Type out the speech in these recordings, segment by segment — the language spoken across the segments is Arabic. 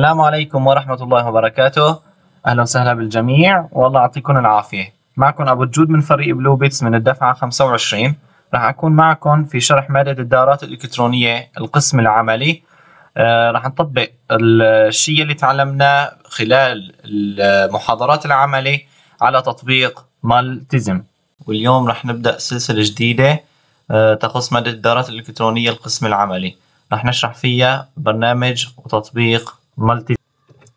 السلام عليكم ورحمة الله وبركاته أهلا وسهلا بالجميع والله يعطيكم العافية معكم أبو جود من فريق بلو بيتس من الدفعة 25 راح أكون معكم في شرح مادة الدارات الإلكترونية القسم العملي آه راح نطبق الشيء اللي تعلمناه خلال المحاضرات العملي على تطبيق مالتزم واليوم راح نبدأ سلسلة جديدة آه تخص مادة الدارات الإلكترونية القسم العملي راح نشرح فيها برنامج وتطبيق مالتي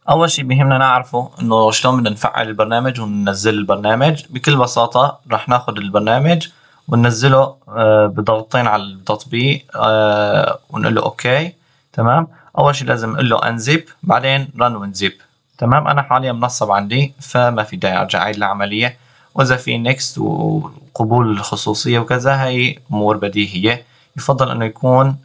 اول شيء بهمنا نعرفه انه شلون بدنا نفعل البرنامج وننزل البرنامج بكل بساطه رح ناخذ البرنامج وننزله آه، بضغطين على التطبيق آه، ونقول له اوكي تمام اول شيء لازم نقول له انزب بعدين رن وانزيب تمام انا حاليا منصب عندي فما في داعي ارجع اعيد العمليه واذا في نيكست وقبول الخصوصيه وكذا هي امور بديهيه يفضل انه يكون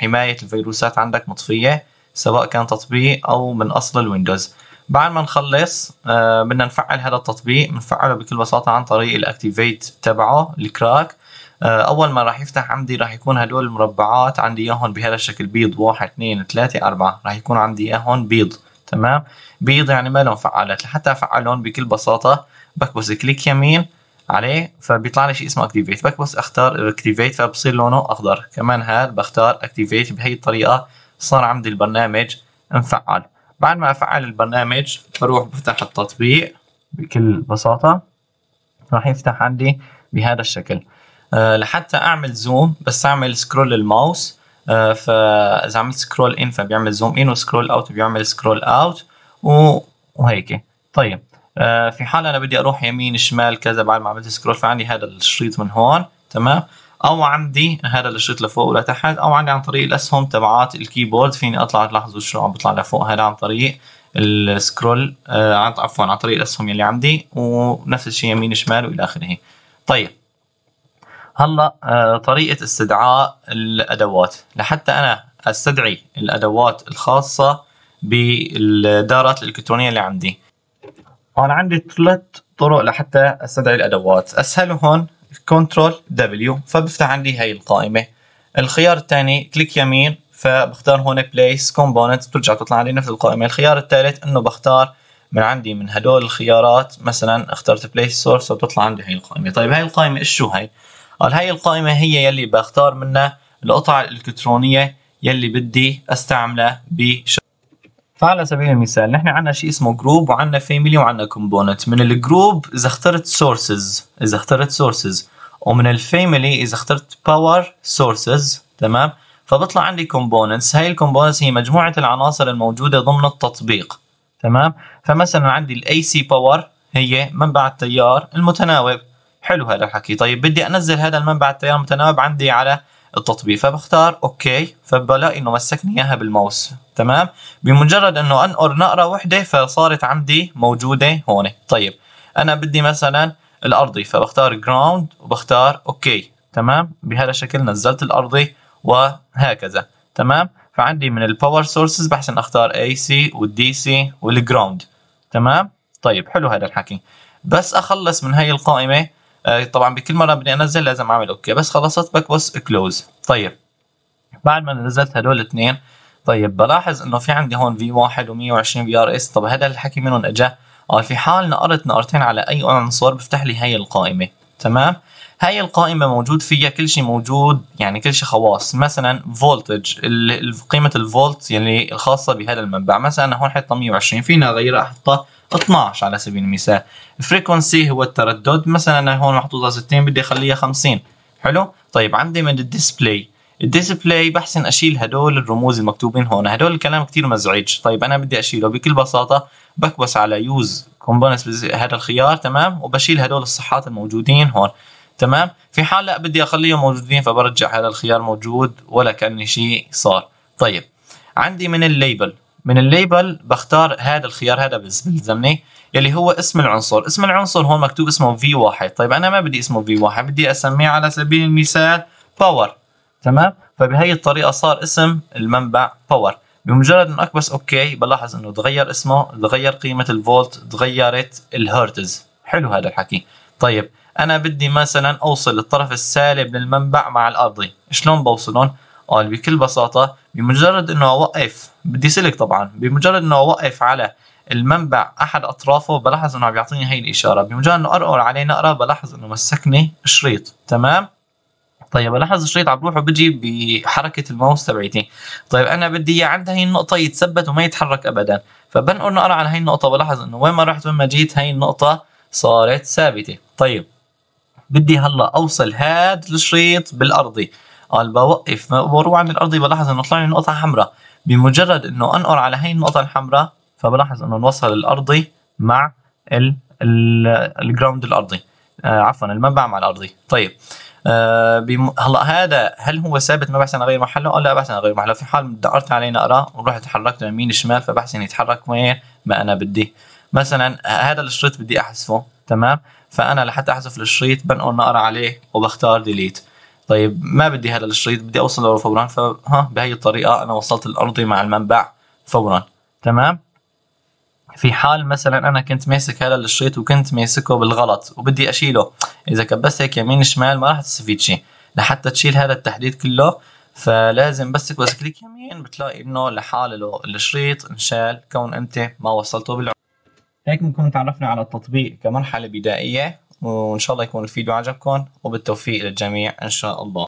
حمايه الفيروسات عندك مطفيه سواء كان تطبيق او من اصل الويندوز بعد ما نخلص آه، بدنا نفعل هذا التطبيق بنفعله بكل بساطه عن طريق الاكتيفيت تبعه الكراك آه، اول ما راح يفتح عندي راح يكون هدول المربعات عندي اياهم بهذا الشكل بيض 1 2 3 4 راح يكون عندي اياهم بيض تمام بيض يعني ما لهم فعالات لحتى افعلهم بكل بساطه بكبس كليك يمين عليه فبيطلع لي شيء اسمه اكتيفيت بكبس اختار اكتيفيت فبصير لونه اخضر كمان هاد بختار اكتيفيت بهي الطريقه صار عندي البرنامج مفعل بعد ما افعل البرنامج بروح بفتح التطبيق بكل بساطة راح يفتح عندي بهذا الشكل أه لحتى اعمل زوم بس اعمل سكرول الماوس أه فاذا عملت سكرول ان فبيعمل زوم ان وسكرول اوت بيعمل سكرول اوت وهيك طيب أه في حال انا بدي اروح يمين شمال كذا بعد ما عملت سكرول فعندي هذا الشريط من هون تمام او عندي هذا الشريط لفوق ولتحت او عندي عن طريق الاسهم تبعات الكيبورد فيني اطلع تلاحظوا شو عم بطلع لفوق هذا عن طريق السكرول آه عفوا عن طريق الاسهم يلي عندي ونفس الشيء يمين شمال والى اخره طيب هلا آه طريقه استدعاء الادوات لحتى انا استدعي الادوات الخاصه بالدارات الالكترونيه اللي عندي انا عندي ثلاث طرق لحتى استدعي الادوات اسهلهم كنترول دبليو فبفتح عندي هاي القائمه الخيار الثاني كليك يمين فبختار هون بليس كومبوننت بترجع تطلع عندي نفس القائمه الخيار الثالث انه بختار من عندي من هدول الخيارات مثلا اخترت بليس سورس فبتطلع عندي هاي القائمه طيب هاي القائمه ايش شو هاي قال هاي القائمه هي يلي بختار منها القطع الالكترونيه يلي بدي استعملها بشكل فعلى سبيل المثال نحن عندنا شيء اسمه جروب وعندنا فاميلي وعندنا كومبوننت من الجروب اذا اخترت سورسز اذا اخترت سورسز ومن الفاميلي اذا اخترت باور سورسز تمام فبطلع عندي كومبوننتس هاي الكومبوننتس هي مجموعه العناصر الموجوده ضمن التطبيق تمام فمثلا عندي الاي سي باور هي منبع التيار المتناوب حلو هذا الحكي طيب بدي انزل هذا المنبع التيار المتناوب عندي على التطبيق فبختار اوكي فبلاقي انه مسكني اياها بالماوس تمام بمجرد انه انقر نقره وحده فصارت عندي موجوده هون طيب انا بدي مثلا الارضي فبختار جراوند وبختار اوكي تمام بهذا الشكل نزلت الارضي وهكذا تمام فعندي من الباور سورسز بحسن اختار اي سي والدي سي والجراوند تمام طيب حلو هذا الحكي بس اخلص من هي القائمه آه، طبعا بكل مره بدي انزل لازم اعمل اوكي بس خلصت بكبس كلوز طيب بعد ما نزلت هدول الاثنين طيب بلاحظ انه في عندي هون في 1 و120 في ار اس طب هذا الحكي منهم اجى قال في حال نقرت نقرتين على اي عنصر بفتح لي هي القائمه تمام هاي القائمة موجود فيها كل شيء موجود يعني كل شيء خواص مثلا فولتج قيمة الفولت يعني الخاصة بهذا المنبع مثلا هون حطها 120 فينا أغيرها أحطها 12 على سبيل المثال الفريكونسي هو التردد مثلا انا هون محطوطه 60 بدي اخليها 50 حلو طيب عندي من الديسبلاي الديسبلاي بحسن اشيل هدول الرموز المكتوبين هون هدول الكلام كثير مزعج طيب انا بدي اشيله بكل بساطه بكبس على يوز كومبوننتس هذا الخيار تمام وبشيل هدول الصحات الموجودين هون تمام في حال لا بدي اخليهم موجودين فبرجع هذا الخيار موجود ولا كان شيء صار طيب عندي من الليبل من الليبل بختار هذا الخيار هذا بيلزمني يلي هو اسم العنصر اسم العنصر هون مكتوب اسمه في واحد طيب انا ما بدي اسمه في واحد بدي اسميه على سبيل المثال باور تمام فبهي الطريقه صار اسم المنبع باور بمجرد أن اكبس اوكي بلاحظ انه تغير اسمه تغير قيمه الفولت تغيرت الهرتز حلو هذا الحكي طيب انا بدي مثلا اوصل الطرف السالب للمنبع مع الارضي شلون بوصلهم قال بكل بساطه بمجرد انه اوقف بدي سلك طبعا بمجرد انه اوقف على المنبع احد اطرافه بلاحظ انه عم يعطيني هي الاشاره بمجرد انه ارقر عليه نقره بلاحظ انه مسكني شريط تمام طيب بلاحظ الشريط عم بروح وبجي بحركه الماوس تبعتي طيب انا بدي اياه عند هي النقطه يتثبت وما يتحرك ابدا فبنقر نقره على هي النقطه بلاحظ انه وين ما رحت وين ما جيت هي النقطه صارت ثابته طيب بدي هلا اوصل هذا الشريط بالارضي قال بوقف بروح عند الارضي بلاحظ انه طلع لي نقطه حمراء بمجرد انه انقر على هي النقطه الحمراء فبلاحظ انه الوصل الارضي مع الجراوند الارضي آه عفوا المنبع مع الارضي طيب آه بم... هلا هذا هل هو ثابت ما بحث عن غير محله؟ اه لا بحث عن غير محله، في حال دقرت عليه نقره ورحت حركته يمين شمال فبحسن يتحرك وين ما انا بدي. مثلا هذا الشريط بدي احذفه تمام؟ فانا لحتى احذف الشريط بنقر نقره عليه وبختار ديليت. طيب ما بدي هذا الشريط بدي اوصل له فورا فها بهي الطريقه انا وصلت الارضي مع المنبع فورا تمام في حال مثلا انا كنت ماسك هذا الشريط وكنت ماسكه بالغلط وبدي اشيله اذا كبست هيك يمين شمال ما راح تستفيد شيء لحتى تشيل هذا التحديد كله فلازم بس تكبس كليك يمين بتلاقي انه لحاله الشريط انشال كون انت ما وصلته بالعمر هيك بنكون تعرفنا على التطبيق كمرحله بدائيه وإن شاء الله يكون الفيديو عجبكم وبالتوفيق للجميع إن شاء الله